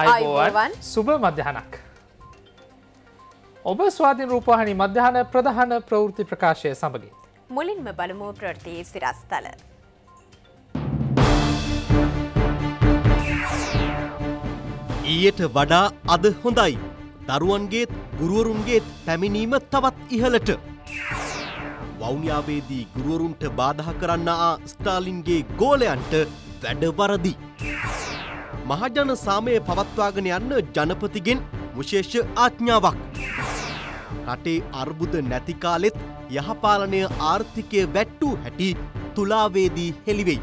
අයිබෝවන් සුබ මධ්‍යහනක්. ඔබ ස්වාධීන් රූපහනි මධ්‍යහන ප්‍රධාන ප්‍රවෘති ප්‍රකාශය සමගින්. මුලින්ම බලමූ ප්‍රෘතියේ සිරස්ථල. ඊයට වඩා අද හොඳයි. දරුවන්ගේත් ගුරුවරුන්ගේත් පැමිණීම තවත් ඉහලට. වෞනියාවේදී ගුරුවරුන්ට බාධහ කරන්න ආ ස්ටාලින්ගේ ගෝලයන්ට වැඩවරදි. මහජන සාමය පවත්වාගෙන යන්න ජනපතිගෙන් විශේෂ ආඥාවක්. රටේ අර්බුද නැති කාලෙත් යහපාලනය ආර්ථිකය වැට්ටූ හැටි තුලාවේදී හෙළිවෙයි.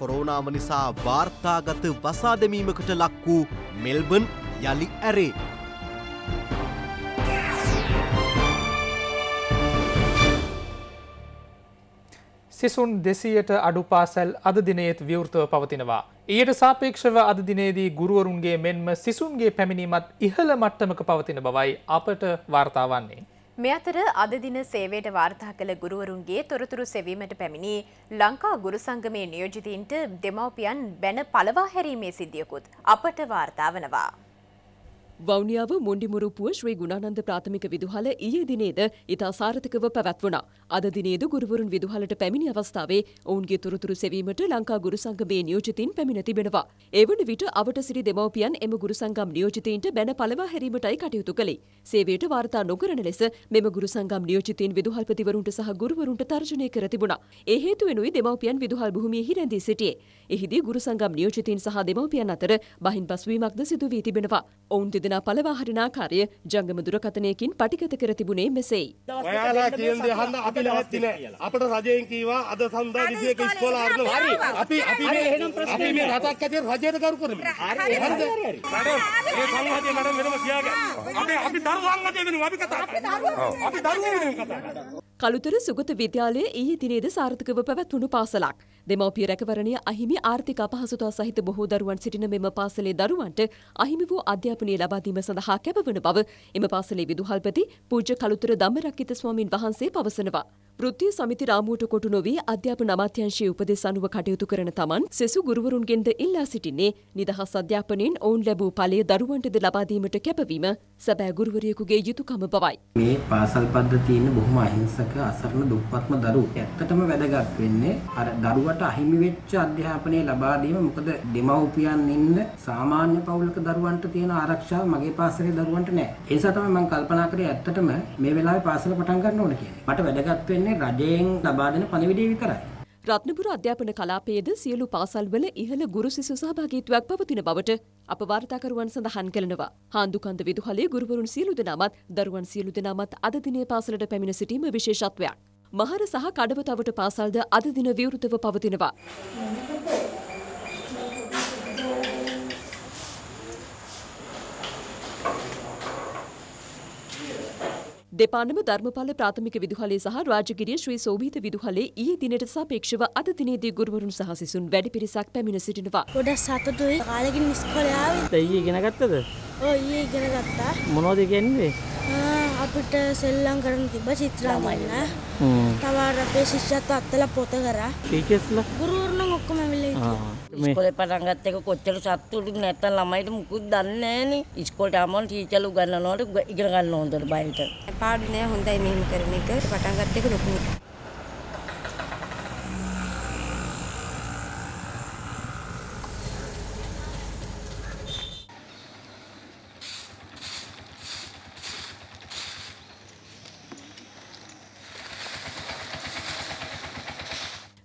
කොරෝනාව නිසා වාර්තාගත වසාදමීමකට ලක් වූ මෙල්බන් යළි ඇරේ. සිසුන් දෙසීයට අඩු පාසැල් අද දිනයේත් විවෘතව පවතිනවා. ඊට සාපේක්ෂව අද දිනේදී ගුරුවරුන්ගේ මෙන්ම සිසුන්ගේ පැමිණීමත් ඉහළ මට්ටමක පවතින බවයි අපට වාර්තාවන්නේ. මෙ අතර අද දින සේවයට වාර්තා කළ ගුරුවරුන්ගේ තොරතුරු සෙවීමට පැමිණි ලංකා ගුරු සංගමේ නියෝජිතීන්ට දෙමව්පියන් බැන පළවා හැරීමේ සිද්ධියකුත් අපට වාර්තා වනවා. වෞනියාව මුන්ඩිමුරුපුුව ශ්‍රී ගුණානන්ද ප්‍රාථමික විදුහල ඊයේ දිනේද ඉතා සාර්ථකව පැවැත්වුණා. අද දිනේද ගුරුවරුන් විදුහලට පැමිණි අවස්ථාවේ ඔවුන්ගේ තුරතුරු සෙවීමට ලංකා ගුරුසංගමේ නියෝජිතින් පැමිණ තිබෙනවා. එවන විට අවට සිරි දෙමවපියන් එම ගුරුසංගම් නියෝජිතීන්ට බැන පලවා හැරීමටයි කටයුතු කළේ. සේවයට වාර්තා නොකරන ලෙස මෙම ගුරුසංගම් නියෝජිතීන් විදුහල්පතිවරුන්ට සහ ගුරුවරුන්ට තර්ජනය කර තිබුණා. ඒ හේතුවෙනුයි දෙමවපියන් විදුහල් භූමියෙහි රැඳී සිටියේ. එහිදී ගුරුසංගම් නියෝජිතීන් සහ දෙමවපියන් අතර බහින් පසුවීමක්ද සිදු වී තිබෙනවා. ඔවුන් දෙදෙනා යෝජනා පලවා හරින ආකාරය ජංගම දුරකථනයකින් පටිගත කර තිබුණේ මෙසේයි. ඔයාලා කියන දේ අහන්න අපි ලැහැත්ති නෑ. අපිට රජයෙන් කීවා අද සඳහා 21 ඉස්කෝල ආරම්භ හරි. අපි අපි මේ එහෙනම් ප්‍රශ්නේ අපි මේ රටක් ඇතුලේ රජයට කරු කරමු. හරි හරිද? මඩම් මේ සංහතිය මඩම් වෙනම කියාගන්න. අපි අපි දරුවන් අතේ වෙනවා අපි කතා කරන්නේ. අපි දරුවෝ වෙනුවෙන් කතා කරන්නේ. කළුතර සුගත විද්‍යාලයේ ඊයේ දිනේද සාර්ථකව පැවැත්වුණු පාසලක්. දෙමව්පිය රැකවරණය අහිමි ආර්ථික අපහසුතා සහිත බොහෝ දරුවන් සිටින මෙම පාසලේ දරුවන්ට අහිමි වූ අධ්‍යාපනය ලබා දීම සඳහා කැපවන බව එම පාසලේ විදුහල්පති පූජ්‍ය කලුතර ධම්මරක්කිත ස්වාමින් වහන්සේ පවසනවා. ෘත්තිය සමිති රාමුවට කොටු නොවී අධ්‍යාපන අමාත්‍යංශයේ උපදෙස් අනුව කටයුතු කරන තමන් සෙසු ගුරුවරුන්ගෙන්ද ඉල්ලා සිටින්නේ නිදහස් අධ්‍යාපනයෙන් ඔවුන් ලැබූ ඵලය දරුවන්ටද ලබා දීමට කැපවීම සැබෑ ගුරුවරයෙකුගේ යුතුයකම බවයි. මේ පාසල් පද්ධතිය ඉන්න බොහොම අහිංසක අසරණ දුප්පත්ම දරුවෝ. ඇත්තටම වැදගත් වෙන්නේ අර දරුවට අහිමි වෙච්ච අධ්‍යාපනය ලබා දීම මොකද දෙමව්පියන් ඉන්න සාමාන්‍ය පවුලක දරුවන්ට තියෙන ආරක්ෂාව මගේ පාසලේ දරුවන්ට නැහැ. ඒ නිසා තමයි මම කල්පනා කරේ ඇත්තටම මේ වෙලාවේ පාසල පටන් ගන්න ඕන කියලා. මට වැදගත් වෙන්නේ වෙන්නේ රජයෙන් ලබා දෙන පණිවිඩය විතරයි. රත්නපුර අධ්‍යාපන කලාපයේද සියලු පාසල්වල ඉහළ ගුරු සිසු සහභාගීත්වයක් පවතින බවට අප වාර්තාකරුවන් සඳහන් කරනවා. හාන්දුකන්ද විදුහලේ ගුරුවරුන් සියලු දෙනාමත් දරුවන් සියලු දෙනාමත් අද දිනේ පාසලට පැමිණ සිටීම විශේෂත්වයක්. මහර සහ කඩවතවට පාසල්ද අද දින විවෘතව පවතිනවා. දෙපානම ධර්මපාල ප්‍රාථමික විදුහලේ සහ රාජගිරිය ශ්‍රී සෝභීත විදුහලේ ඊයේ දිනට සාපේක්ෂව අද දිනේදී ගුරුවරුන් සහ සිසුන් වැඩි පිරිසක් පැමිණ සිටිනවා. ගොඩක් සතුටුයි. කාලෙකින් ඉස්කෝලේ ආවේ. ඊයේ ඉගෙන ගත්තද? ඔව් ඊයේ ඉගෙන ගත්තා. මොනවද කියන්නේ? අපිට සෙල්ලම් කරන්න තිබ්බ චිත්‍රාංගන. තව අපේ ශිෂ්‍යත්ව අත්තලා පොත කරා. ටීචර්ස්ලා? ගුරුවරුන් ඔක්කොම ඇවිල්ලා හිටියා. ඉස්කොල පටන්ගත් එක කොච්චර සත්තුට නැත්ත ළමයිට මුකුත් දන්නේන ඉස්කොට අමන් ටීචල ගන්නනවට ඉගෙන ගන්න හොඳට බයිට පාඩනය හොඳයි මෙහම කරන එක පටන්ගත්තක ලොකුණට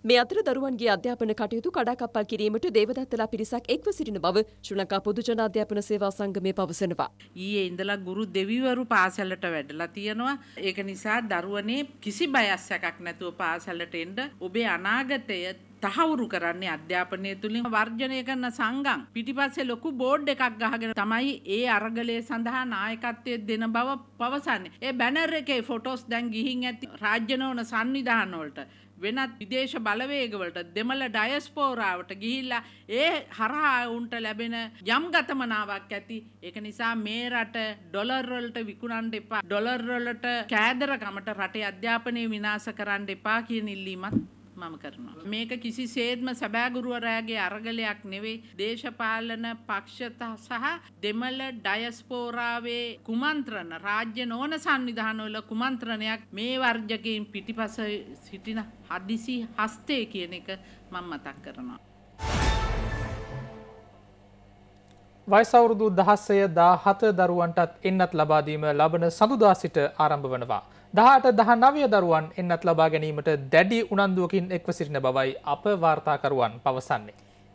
මේ අතර දරුවන්ගේ අධ්‍යාපන කටයුතු කඩාකප්පල් කිරීමට දේවදත්තලා පිරිසක් එක්ව සිටින බව ශ්‍රී ලංකා පොදුජන අධ්‍යාපන සේවා සංගමය පවසනවා. ඊයේ ඉඳලා ගුරු දෙවිවරු පාසලට වැඩලා තියෙනවා. ඒක නිසා දරුවනේ කිසි බයස්සකක් නැතුව පාසලට එන්න ඔබේ අනාගතය තහවුරු කරන්නේ අධ්‍යාපනය තුළින් වර්ජනය කරන සංගම් පිටිපස්සේ ලොකු බෝඩ් එකක් ගහගෙන තමයි ඒ අරගලයේ සඳහා නායකත්වයේ දෙන බව පවසන්නේ. ඒ බැනර් එකේ ෆොටෝස් දැන් ගිහින් ඇති රාජ්‍ය නොවන සංවිධාන වලට වෙනත් විදේශ බලවේගවලට දෙමළ ඩයස්පෝරාවට ගිහිල්ලා ඒ හරහා උන්ට ලැබෙන යම් ගතමනාවක් ඇති ඒක නිසා මේ රට ඩොලර් වලට විකුණන්න එපා ඩොලර් වලට කෑදරකමට රටේ අධ්‍යාපනය විනාශ කරන්න එපා කියන ඉල්ලීමත් මම කරනවා. මේක කිසිසේත්ම සභාගුරුවරයාගේ අරගලයක් නෙවෙයි දේශපාලන පක්ෂ සහ දෙමළ ඩයස්පෝරාවේ කුමන්ත්‍රණ රාජ්‍ය නොවන සංවිධානවල කුමන්ත්‍රණයක් මේ වර්ජකයින් පිටිපස සිටින හදිසි හස්තය කියන එක මම මතක් කරනවා. වයිසවුරුදු දහස්සය දා හත දරුවන්ටත් එන්නත් ලබාදීම ලබන සඳුදා සිට ආරම්භ වනවා. දහට දහ නවය දරුවන් එන්නත් ලබා ගැනීමට දැඩි උනන්දුවකින් එක්ව සිටින බවයි අප වාර්තාකරුවන් පවසන්නේ.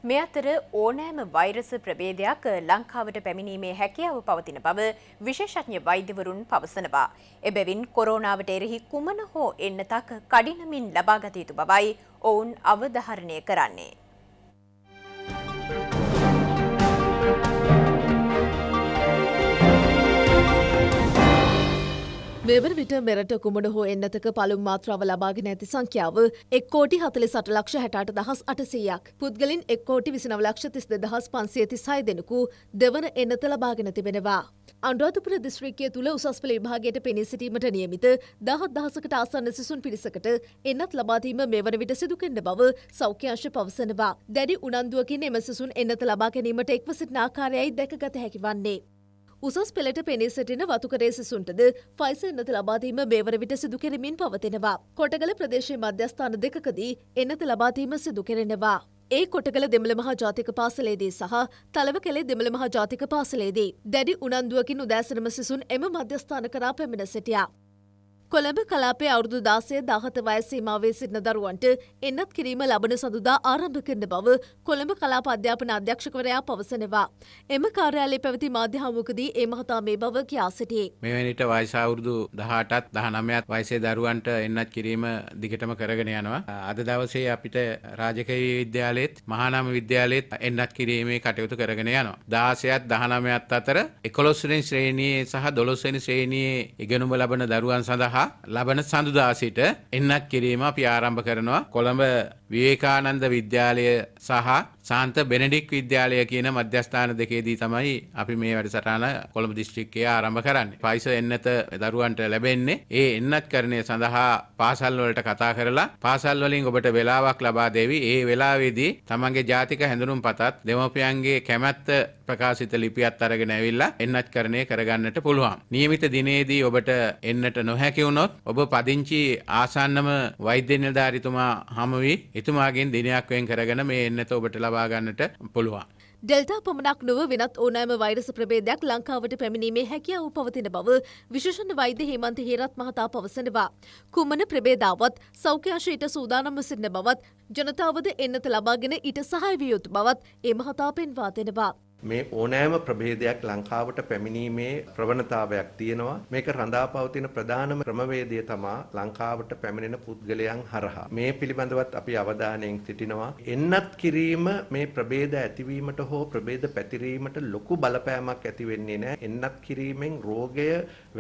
මේ අතර ඕනෑම වෛරස ප්‍රබේදයක් ලංකාවට පැමිණීමේ හැකියාව පවතින බව විශේෂඥ වෛද්‍යවරුන් පවසනවා. එබැවින් කොරෝනාවට එරෙහි කුමන හෝ එන්නතක් කඩිනමින් ලබාගත යුතු බවයි ඔවුන් අවධාරණය කරන්නේ. මෙවන විට මෙරට කුමන හෝ එන්නතක පළුම් මාත්‍රාව ලබාගෙන ඇති සංඛ්‍යාව එක් කෝටි හතලි සට ලක්ෂ හැටාට දහස් අටසීයක් පුද්ගලින් එක් කෝටි විසිනව ලක්ෂ තිස් දෙදහස් පන්සියති සය දෙනෙකු දෙවන එන්නත ලබාගෙන තිබෙනවා. අන්ඩුවතුපුර දිස්ත්‍රික්කය තුළ උසස් පළ විභාගයට පෙනී සිටීමට නියමිත දහත් දහසකට ආසන්න සිසුන් පිරිසකට එන්නත් ලබාදීම මෙවන විට සිදුකෙන්ඩ බව සෞඛ්‍යංශ පවසනවා. දැඩි උනන්දුවකින් එම සිසුන් එන්නත ලබා ගැනීමට එක්ව සිටින ආකාරයයි දැකගත හැකි වන්නේ. උසස් පෙළට පෙනී සිටින වතුකරේ සිසුන්ටද ෆයිස එන්නත ලබාදීම මේවර විට සිදු කෙරමින් පවතිනවා. කොටගල ප්‍රදේශයේ මධ්‍යස්ථාන දෙකකදී එන්නත ලබාදීම සිදු කෙරෙනවා. ඒ කොටගල දෙමළ මහා ජාතික පාසලේදී සහ තලව කළේ දෙමළ මහා ජාතික පාසලේදී. දැඩි උනන්දුවකින් උදෑසනම සිසුන් එම මධ්‍යස්ථාන කරා පැමිණ සිටියා. කොළඹ කලාපේ අවුරුදු දාසය දහත වයසීමාවේ සිටින දරුවන්ට එන්නත් කිරීම ලබන සඳුදා ආරම්භ කරන බව කොළඹ කලාප අධ්‍යාපන අධ්‍යක්ෂකවරයා පවසනවා. එම කාර්යාලයේ පැවති මාධ්‍ය හමුවකදී ඒ මහතා මේ බව කියා සිටියේ. මෙවැනිට වයස අවුරුදු 18ත් 19ත් වයසේ දරුවන්ට එන්නත් කිරීම දිගටම කරගෙන යනවා. අද දවසේ අපිට රාජකීය විද්‍යාලයේත් මහානාම විද්‍යාලයේත් එන්නත් කිරීමේ කටයුතු කරගෙන යනවා. 16ත් 19ත් අතර 11 වෙනි ශ්‍රේණියේ සහ 12 වෙනි ශ්‍රේණියේ ඉගෙනුම ලබන දරුවන් සඳහා සඳහා ලබන සඳුදාසිට එන්නක් කිරීම අපි ආරම්භ කරනවා කොළඹ විවේකානන්ද විද්‍යාලය සහ සාන්ත බෙනඩික් විද්‍යාලය කියන මධ්‍යස්ථාන දෙකේදී තමයි අපි මේ වැඩසටහන කොළඹ දිස්ත්‍රික්කය ආරම්භ කරන්නේ. පයිස එන්නත දරුවන්ට ලැබෙන්නේ ඒ එන්නත් කරණය සඳහා පාසල් වලට කතා කරලා පාසල් වලින් ඔබට වෙලාවක් ලබා දෙවි. ඒ වෙලාවේදී තමන්ගේ ජාතික හැඳුනුම් පතත් දෙමව්පියන්ගේ කැමැත්ත ප්‍රකාශිත ලිපියත් අරගෙන ඇවිල්ලා එන්නත් කරණය කරගන්නට පුළුවන්. નિયમિત දිනේදී ඔබට එන්නට නොහැකි වුණොත් ඔබ පදිංචි ආසන්නම වෛද්‍ය නිලධාරිතුමා හමු වී එතුමාගෙන් දිනයක් වෙන් කරගෙන මේ එන්නත ඔබට ලබා ගන්නට පුළුවන්. ඩෙල්ටා පමණක් නොව වෙනත් ඕනෑම වෛරස ප්‍රබේදයක් ලංකාවට පැමිණීමේ හැකියාව පවතින බව විශේෂණ වෛද්‍ය හේමන්ත හේරත් මහතා පවසනවා. කුමන ප්‍රබේදාවත් සෞඛ්‍යාශයට සූදානම්ව සිටින බවත් ජනතාවද එන්නත ලබාගෙන ඊට සහාය විය යුතු බවත් ඒ මහතා පෙන්වා දෙනවා. මේ ඕනෑම ප්‍රභේදයක් ලංකාවට පැමිණීමේ ප්‍රවණතාවයක් තියෙනවා. මේක රඳා පවතින ප්‍රධානම ක්‍රමවේදය තමා ලංකාවට පැමිණෙන පුද්ගලයන් හරහා. මේ පිළිබඳවත් අපි අවධානයෙන් සිටිනවා. එන්නත් කිරීම මේ ප්‍රභේද ඇතිවීමට හෝ ප්‍රභේද පැතිරීමට ලොකු බලපෑමක් ඇති වෙන්නේ නැහැ. එන්නත් කිරීමෙන් රෝගය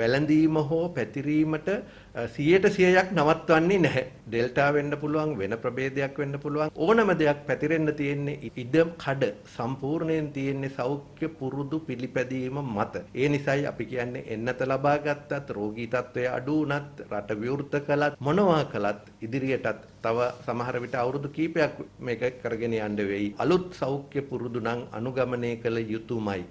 වැළඳීම හෝ පැතිරීමට 100ට 100ක් නවත්වන්නේ නැහැ. ඩෙල්ටා වෙන්න පුළුවන් වෙන ප්‍රභේදයක් වෙන්න පුළුවන් ඕනම දෙයක් පැතිරෙන්න තියෙන්නේ ඉඩ කඩ සම්පූර්ණයෙන් තියෙන්නේ සෞඛ්‍ය පුරුදු පිළිපැදීම මත. ඒ නිසායි අපි කියන්නේ එන්නත ලබා ගත්තත් රෝගී තත්ත්වය අඩු වුණත් රට විවෘත කළත් මොනවා කළත් ඉදිරියටත් තව සමහර විට අවුරුදු කීපයක් මේක කරගෙන යන්න වෙයි. අලුත් සෞඛ්‍ය පුරුදු නම් අනුගමනය කළ යුතුමයි.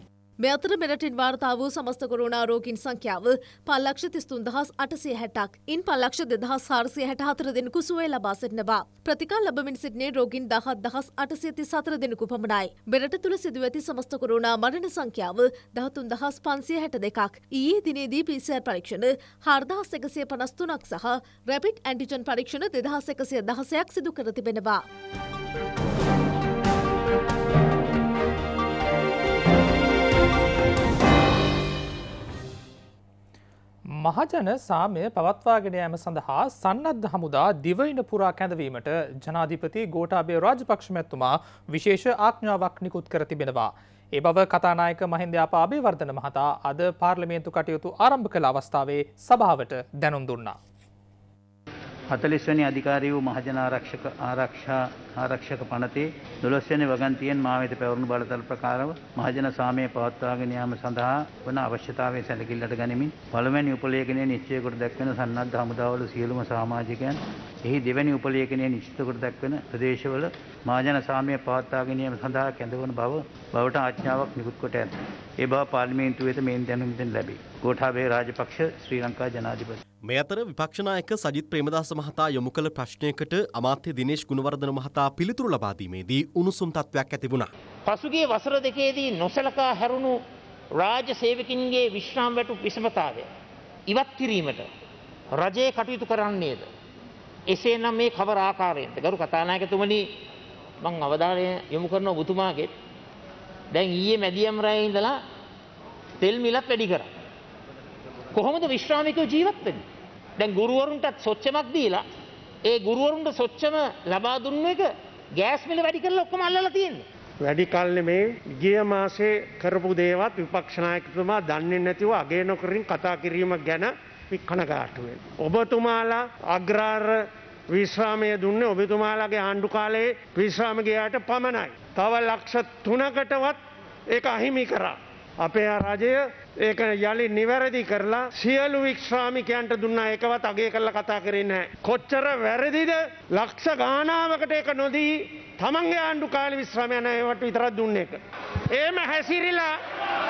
මේ අතර මෙරටින් වාර්තා වූ සමස්ත කොරෝනා රෝගීන් සංඛ්‍යාව පල්ලක්ෂ තිස්තුන් දහස් අටසිය හැටක් ඉන් පල්ලක්ෂ දෙදහස් හාරසිය හැට හතර දෙනෙකු සුවය ලබා සිටිනවා. ප්‍රතිකල් ලබමින් සිටින්නේ රෝගීන් දහත් දහස් අටසිය තිස් හතර දෙනෙකු පමණයි. මෙරට තුළ සිදුව ඇති සමස්ත කොරෝනා මරණ සංඛ්‍යාව දහතුන් දහස් පන්සිය හැට දෙකක්. ඊයේ දිනේදී PCR පරීක්ෂණ හාර්දහස් එකසිය පනස්තුනක් සහ රැපිට් ඇන්ටිජන් පරීක්ෂණ දෙදහස් එකසිය දහසයක් සිදු කර තිබෙනවා. මහජන සාමය පවත්වාගෙන ෑම සඳහා සන්නද්ධ හමුදා දිවයින පුරා කැඳවීමට ජනාධිපති ගෝටාබේ රාජපක්ෂමැත්තුමා විශේෂ ආඥාවක් නිකුත් කර තිබෙනවා. ඒ බව කතානායක මහින්ද්‍යාපාබේ වර්ධන මහතා අද පාර්ලිමේන්තු කටයුතු ආරම්භ කළ අවස්ථාවේ සභාවට දැනුම් දුන්නා. 40 වෙනි අධිකාරී වූ මහජන ආරක්ෂක ආරක්ෂා ආරක්ෂක පනතේ 12 වෙනි වගන්තියෙන් මා වෙත පැවරුණු බලතල ප්‍රකාරව මහජන සාමය පවත්වාගෙන යාම සඳහා වන අවශ්‍යතාවය සැලකිල්ලට ගනිමින් පළමුවැනි උපලේඛනය නිශ්චය කොට දක්වන සන්නද්ධ හමුදාවල සියලුම සමාජිකයන් එහි දෙවැනි උපලේඛනය නිශ්චිත කොට දක්වන ප්‍රදේශවල මහජන සාමය පවත්වාගෙන යාම සඳහා කැඳවන බව බවට ආඥාවක් නිකුත් කොට ඇත. ඒ බව පාර්ලිමේන්තුව වෙත මෙයින් දැනුම් දෙන ලැබේ. ගෝඨාභය රාජපක්ෂ ශ්‍රී ලංකා ජනාධිපති මේ අතර විපක්ෂනායක සජිත් ප්‍රේමදාස මහතා යොමු කළ ප්‍රශ්නයකට අමාත්‍ය දිනේශ් ගුණවර්ධන මහතා පිළිතුරු ලබා දීමේදී උණුසුම් තත්වයක් ඇති වුණා. පසුගිය වසර දෙකේදී නොසලකා හැරුණු රාජ්‍ය සේවකින්ගේ විශ්‍රාම වැටු විෂමතාවය ඉවත් කිරීමට රජයේ කටයුතු කරන්නේද? එසේනම් මේ කවර ආකාරයෙන්ද? ගරු කතානායකතුමනි මම අවධානය යොමු කරනවා ඔබතුමාගේ දැන් ඊයේ මැදියම් රැයේ ඉඳලා තෙල් මිලක් වැඩි කරා. කොහොමද විශ්‍රාමිකව ජීවත් වෙන්නේ? දැන් ගුරුවරුන්ටත් සොච්චමක් දීලා ඒ ගුරුවරුන්ට සොච්චම ලබා දුන්න එක ගෑස් මිල වැඩි කරලා ඔක්කොම අල්ලලා තියෙන්නේ. වැඩි කල් නෙමේ ගිය මාසේ කරපු දේවත් විපක්ෂ නායකතුමා දන්නේ නැතිව අගේ නොකරින් කතා කිරීම ගැන අපි කනගාටු වෙනවා. ඔබතුමාලා අග්‍රාර විශ්‍රාමය දුන්නේ ඔබතුමාලාගේ ආණ්ඩු කාලයේ විශ්‍රාම ගියාට පමණයි. තව ලක්ෂ 3කටවත් ඒක අහිමි කරා. අපේ රජය ඒක යළි නිවැරදි කරලා සියලු වික්ෂ්‍රාමිකයන්ට දුන්නා ඒකවත් අගේ කරලා කතා කරන්නේ නැහැ. කොච්චර වැරදිද? ලක්ෂ ගාණාවකට ඒක නොදී තමන්ගේ ආණ්ඩු කාලේ විශ්‍රාම යන ඒවට විතරක් දුන්නේ එක. එහෙම හැසිරිලා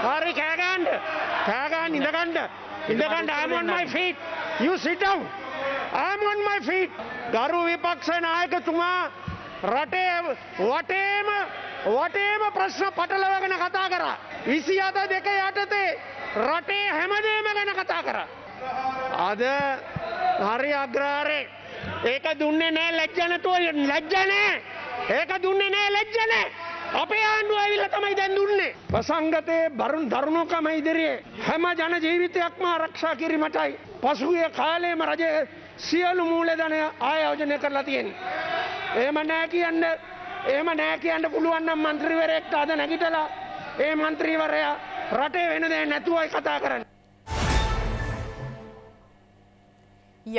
හරි කෑ ගන්න. කෑ ගන්න ඉඳ ගන්න. ඉඳ ගන්න I'm on my feet. You sit down. I'm on my feet. ගරු විපක්ෂ නායකතුමා රටේ වටේම වටේම ප්‍රශ්න පටලවගෙන කතා කරා. විසි අත දෙක යටතේ රටේ හැමදේම ගැන කතා කරා. අද හරි අග්‍රාරේ ඒක දුන්නේ නෑ ලැජ්ජනතුව ලැජ්ජනෑ ඒක දුන්නේ නෑ ලැජ්ජනෑ. අපේ ආණ්ඩුව ඇවිල්ල තමයි දැන් දුන්නේ. ප්‍රසංගතයේ බරුන් දරුණුකම ඉදිරියේ හැම ජන ජීවිතයක්ම ආරක්ෂා කිරීමටයි පසුගිය කාලයේම රජයේ සියලු මූලධනය ආයෝජනය කරලා තියෙන්නේ. එහෙම නැහැ කියන්නේ එහෙම නෑ කියන්න පුළුවන් නම් മന്ത്രിවරයෙක්ට අද නැගිටලා ඒ മന്ത്രിවරයා රටේ වෙන දේ නැතුවයි කතා කරන්නේ.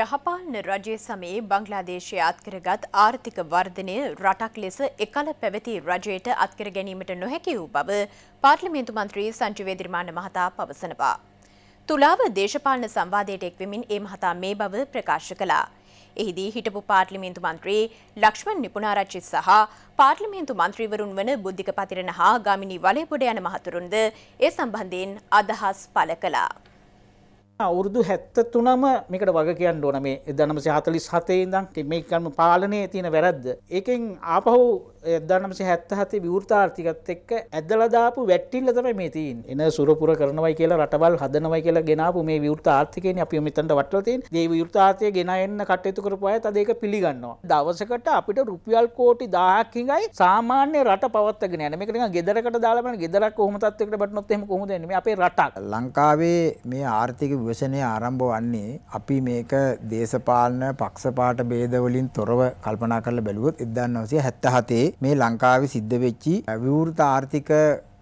යහපාලන රජය සමයේ බංගලාදේශය අත්කරගත් ආර්ථික වර්ධනය රටක් ලෙස එකල පැවති රජයට අත්කර ගැනීමට නොහැකි වූ බව පාර්ලිමේන්තු මන්ත්‍රී සංජිවේ දිර්මාන මහතා පවසනවා. තුලාව දේශපාලන සංවාදයට එක්වෙමින් ඒ මහතා මේ බව ප්‍රකාශ කළා. එහිදී හිටපු පාර්ලිමේන්තු මන්ත්‍රී ලක්ෂ්මන් නිපුණාරච්චි සහ පාර්ලිමේන්තු මන්ත්‍රීවරුන් වන බුද්ධික පතිරණ හා ගමිනි වලේපොඩ යන මහතුරුන්ද ඒ සම්බන්ධයෙන් අදහස් පළ කළා. අවුරුදු හැත්ත තුනම මේකට වග කියන්න ඕන මේ දනමසි හතලිස් හතේ ඉඳම් මේකම පාලනය තියෙන වැරද්ද. ඒකෙන් ආපහු එදනමසි හැත්ත හතේ විවෘතාර්ථිකත් එක්ක ඇදලදාපු වැට්ටිල්ල තම මේ තින් එන සුරපුර කරනවයි කියලා රටවල් හදනවයි කියලා ගෙනපු මේ විවෘත ආර්ථිකයෙන් අපි මෙතන්ට වටලතින් දේ විවෘතාර්ථය ගෙන එන්න කටයුතු කරපුය තද ඒක පිළිගන්නවා. දවසකට අපිට රුපියල් කෝටි දාහක් හිඟයි සාමාන්‍ය රට පවත්තගෙන යන මේකට ගෙදරකට දාලා බලන්න ගෙදරක් කොහොම තත්වයකට බටනොත් එහෙම කොහොමද එන්නේ මේ අපේ රටක් ලංකාවේ මේ ආර්ථික ගවේෂණය ආරම්භ වන්නේ අපි මේක දේශපාලන පක්ෂපාට ભેද වලින් තොරව කල්පනා කරලා බැලුවොත් 1977 මේ ලංකාවේ සිද්ධ වෙච්චි විවෘත ආර්ථික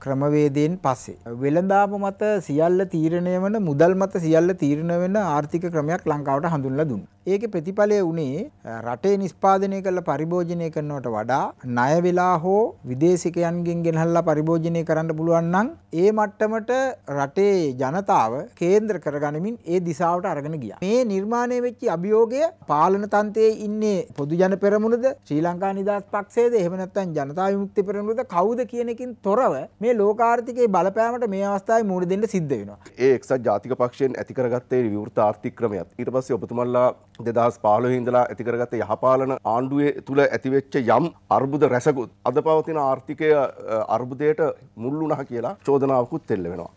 ක්‍රමවේදයෙන් පස්සේ වෙළඳාම මත සියල්ල තීරණය වන මුදල් මත සියල්ල තීරණය වෙන ආර්ථික ක්‍රමයක් ලංකාවට හඳුන්ලා දුන්නා. ඒක ප්‍රතිඵලය වුණේ රටේ නිස්පාදනය කරලා පරිභෝජනය කරනවට වඩා ණය වෙලා හෝ විදේශිකයන්ගෙන් ගෙනහල්ලා පරිභෝජනය කරන්න පුළුවන් නම් ඒ මට්ටමට රටේ ජනතාව කේන්ද්‍ර කරගනිමින් ඒ දිශාවට අරගෙන ගියා. මේ නිර්මාණය වෙච්ච අභියෝගය පාලන තන්තයේ ඉන්නේ පොදු ජන පෙරමුණද ශ්‍රී ලංකා නිදහස් පක්ෂයේද එහෙම නැත්නම් ජනතා විමුක්ති පෙරමුණද කවුද කියන එකින් තොරව මේ ලෝකාර්ථිකයේ බලපෑමට මේ අවස්ථාවේ මූණ දෙන්න සිද්ධ වෙනවා. ඒ එක්සත් ජාතික පක්ෂයෙන් ඇති කරගත්තේ විවෘත ආර්ථික ක්‍රමයත් ඊට පස්සේ ඔබතුමන්ලා දෙදස් පාලහින්දලා ඇතිකරගත යහපාලන ආණ්ඩුවේ තුළ ඇතිවෙච්ච යම් අර්බුද රැසකුත් අද පවතින ආර්ථිකය අර්බුදයට මුල්ලුනහ කියලා චෝදනාවකුත් එල්ල වෙනවා.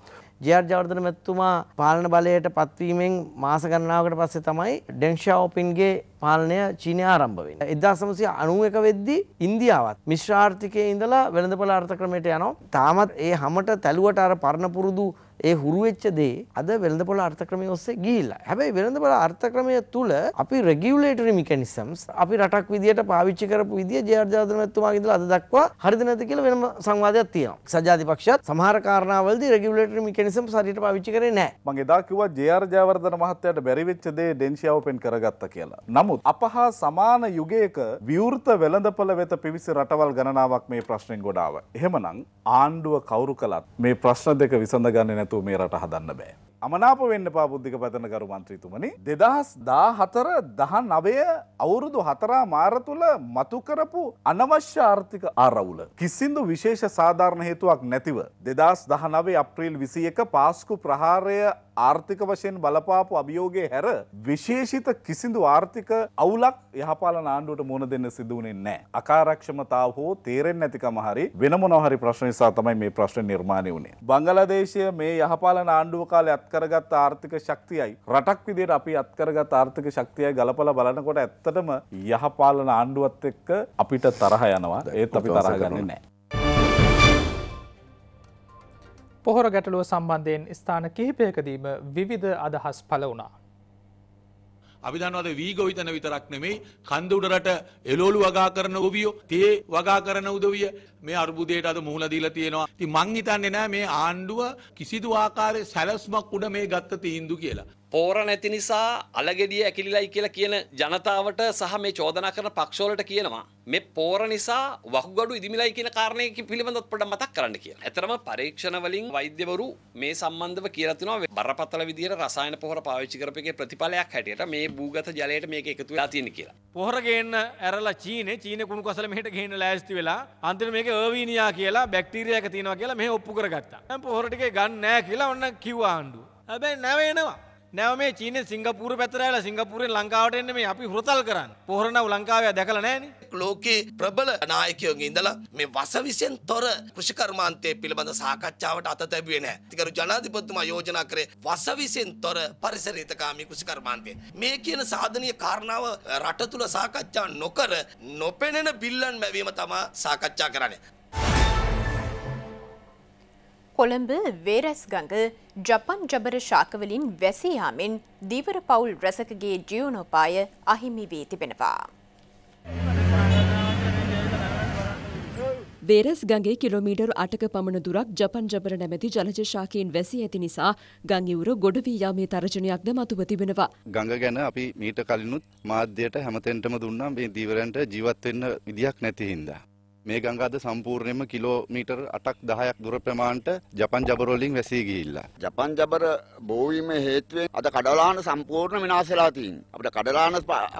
ජර් ජවර්ධන මැත්තුමා පාලන බලයට පත්වීමෙන් මාස ගණනාවකට පස්සේ තමයි ඩෙන්ක්ෂාෝපින්ගේ පාලනය චීනය ආරම්භවෙන්. එදා සමසය අනුව එක වෙද්දි ඉන්දියාවත් මිශ්‍රාර්ථිකය ඉඳලා වෙළඳපල අර්ථක්‍රමයට යනවා. තාමත් ඒ හමට තැලුවට අර පරණ පුරුදු ඒ හුරු වෙච්ච දේ අද වෙළඳපොළ අර්ථක්‍රමය ඔස්සේ ගිහිල්ලා. හැබැයි වෙළඳපොළ අර්ථක්‍රමය තුල අපි රෙගියුලේටරි මෙකනිසම්ස් අපි රටක් විදියට පාවිච්චි කරපු විදිය ජයර් ජයවර්ධන මැතිතුමාගේ ඉඳලා අද දක්වා හරිද නැද්ද කියලා වෙනම සංවාදයක් තියෙනවා. සජාති පක්ෂයත් සමහර කාරණාවලදී රෙගියුලේටරි මෙකනිසම් හරියට පාවිච්චි කරේ නැහැ. මම එදා කිව්වා ජයර් ජයවර්ධන මහත්තයාට බැරි වෙච්ච දේ ඩෙන්ෂියාව පෙන් කරගත්තා කියලා. නමුත් අප හා සමාන යුගයක විවෘත වෙළඳපොළ වෙත පිවිසි රටවල් ගණනාවක් මේ ප්‍රශ්නෙන් ගොඩාව. එහෙමනම් ආණ්ඩුව කවුරු කළත් මේ ප්‍රශ්න දෙක විසඳගන්නේ නැතුව නැතුව මේ රට හදන්න බෑ. අමනාප වෙන්න පා බුද්ධික පතනකරු මන්ත්‍රීතුමනි දෙදහස් දා හතර දහ නවය අවුරුදු හතරා මාර තුළ මතුකරපු අනවශ්‍ය ආර්ථික ආරවුල. කිසිදු විශේෂ සාධාරණ හේතුවක් නැතිව. දෙදස් දහ නවේ අප්‍රීල් විසි එක පාස්කු ප්‍රහාරය ආර්ථික වශයෙන් බලපාපු අභියෝගය හැර විශේෂිත කිසිදු ආර්ථික අවුලක් යහපාල ආණ්ඩුවට මුණ දෙන්න සිදුවනේ නෑ. අකාරක්ෂමතාව හෝ තේරෙන් නැතිකම හරි වෙන මොනහරි ප්‍රශ්න නිසා තමයි මේ ප්‍රශ්න නිර්මාණය වුණේ. බංගලදේශය මේ යහපාල ආණ්ඩුව කාලේ අත් අත්කරගත් ආර්ථික ශක්තියයි. රටක් විදියට අපි අත්කරගත් ආර්ථික ශක්තියයි ගලපල බලනකොට ඇත්තටම යහපාලන ආණ්ඩුවත් එක්ක අපිට තරහ යනවා ඒත් අපි තරහ ගන්නේ නෑ. පොහොර ගැටලුව සම්බන්ධයෙන් ස්ථාන කිහිපයකදීම විවිධ අදහස් පල වුණා. අපි දන්නවද වීගෝ හිතන විතරක් නෙමෙයි කන්ද උඩරට එළවලු වගා කරන ගොවියෝ තේ වගා කරන උදවිය මේ අර්බුදයට අද මුහුණ දීලා තියෙනවා. ඉතින් මං හිතන්නේ නෑ මේ ආණ්ඩුව කිසිදු ආකාරයේ සැලැස්මක් උඩ මේ ගත්ත තීන්දුව කියලා. පෝර නැති නිසා අලගෙඩිය ඇකිලිලයි කියලා කියන ජනතාවට සහ මේ චෝදනා කරන පක්ෂවලට කියනවා මේ පෝර නිසා වකුගඩු ඉදිමිලයි කියන කාරණය පිළිබඳව පොඩ්ඩක් මතක් කරන්න කියලා. ඇත්තරම පරීක්ෂණ වලින් වෛද්‍යවරු මේ සම්බන්ධව කියලා තිනවා බරපතල විදිහට රසායන පොහොර පාවිච්චි කරපේකේ ප්‍රතිඵලයක් හැටියට මේ භූගත ජලයට මේක එකතු වෙලා තියෙන කියලා. පොහොර ගේන්න ඇරලා චීනේ චීන කුණු කසල මෙහෙට ගේන්න ලෑස්ති වෙලා අන්තිමට මේක අර්වීනියා කියලා බැක්ටීරියා එක තියෙනවා කියලා මෙහෙ ඔප්පු කරගත්තා. දැන් පොහොර ටිකේ ගන්න නැහැ කියලා ඔන්න කිව්වා ආණ්ඩුව. හැබැයි නැවෙනවා. නැව මේ චීන සිංගපූර පැතරෑල සිංගපූරෙන් ලංකාවට එන්න මේ අපි හොරතල් කරන්න පොහරනව ලංකාවය දැකල නෑන ලෝකයේ ප්‍රබල නායකයෝගේ ඉඳලා මේ වසවිසෙන් තොර කෘෂිකර්මාන්තය පිළිබඳ සාකච්ඡාවට අත තැබුවේ නෑ තිකරු ජනාධිපතිතුමා යෝජනා කරේ වසවිසෙන් තොර පරිසරහිතකාමී කෘෂිකර්මාන්තය මේ කියන සාධනීය කාරණාව රට තුළ සාකච්ඡා නොකර නොපෙනෙන බිල්ලන් මැවීම තමා සාකච්ඡා කරන්නේ කොළඹ වේරැස්ගඟ ජපන් ජබර ශාකවලින් වැසයාමෙන් දීවර පවුල් රැසකගේ ජියවනෝපාය අහිමි වී තිබෙනවා. වේරස් ගගේ කිලෝමීටර් අටක පමණ දුරක් ජපන් ජබර නැමැති ජලජශාකයෙන් වැසි ඇති නිසා ගංගිවුර ගොඩවී යාමේ තර්ජනයක්ද මතුව තිබෙනවා. ගඟ ගැන අපි මීට කලිනුත් මාධ්‍යයට හැමතෙන්ටම දුන්නා මේ දීවරන්ට ජීවත් වෙන්න විදියක් නැති හින්දා. මේ ගඟද සම්පූර්ණයෙන්ම කිලෝමීටර් 8ක් 10ක් දුර ප්‍රමාණයට ජපන් ජබර වලින් වැසී ගිහිල්ලා. ජපන් ජබර බෝවීම හේතුවෙන් අද කඩලාන සම්පූර්ණ විනාශ වෙලා තියෙනවා. අපිට කඩලාන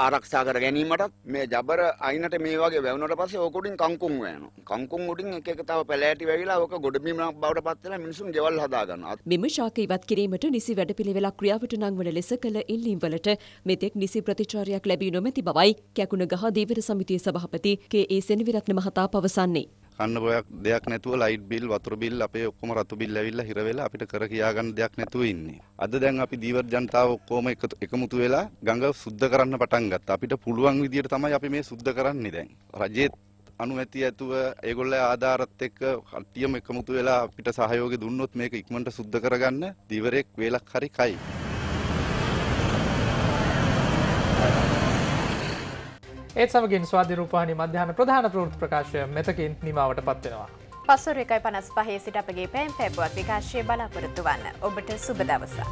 ආරක්ෂා කර ගැනීමටත් මේ ජබර අයිනට මේ වගේ වැවුනට පස්සේ ඕක උඩින් කංකුම් වෑනවා. කංකුම් උඩින් එක එක තව පැලෑටි වැවිලා ඕක ගොඩබිම බවට පත් වෙලා මිනිසුන් ගෙවල් හදා ගන්නවා. මෙම ශාක ඉවත් කිරීමට නිසි වැඩපිළිවෙලක් ක්‍රියාවට නංවන ලෙස කළ ඉල්ලීම් වලට මෙතෙක් නිසි ප්‍රතිචාරයක් ලැබී නොමැති බවයි කැකුණගහ දීවර සමිතියේ සභාපති කේ.ඒ. සෙනවිරත්න මහතා පවසන්නේ. කන්න බොයක් දෙයක් නැතුව ලයිට් බිල් වතුර බිල් අපේ ඔක්කොම රතු බිල් ඇවිල්ලා හිර වෙලා අපිට කර කියා ගන්න දෙයක් නැතුව ඉන්නේ. අද දැන් අපි දීවර් ජනතාව ඔක්කොම එකමුතු වෙලා ගඟ සුද්ධ කරන්න පටන් ගත්තා. අපිට පුළුවන් විදියට තමයි අපි මේ සුද්ධ කරන්නේ දැන්. රජයේ අනුමැති ඇතුව ඒගොල්ල ආධාරත් එක්ක කට්ටියම එකමුතු වෙලා අපිට සහයෝගය දුන්නොත් මේක ඉක්මනට සුද්ධ කරගන්න දිවරෙක් වේලක් හරි කයි. ඒත් සමගින් ස්වාධරූපානි මධ්‍යාන ප්‍රධාන ප්‍රෘත් ප්‍රකාශය මෙතකින් නිමාවට පත්වෙනවා. පසුර එකයි පනස් පහේ සිට අපගේ පැම් පැබුවත් විකාශය බලාපොරොත්තු වන්න ඔබට සුබ දවසා.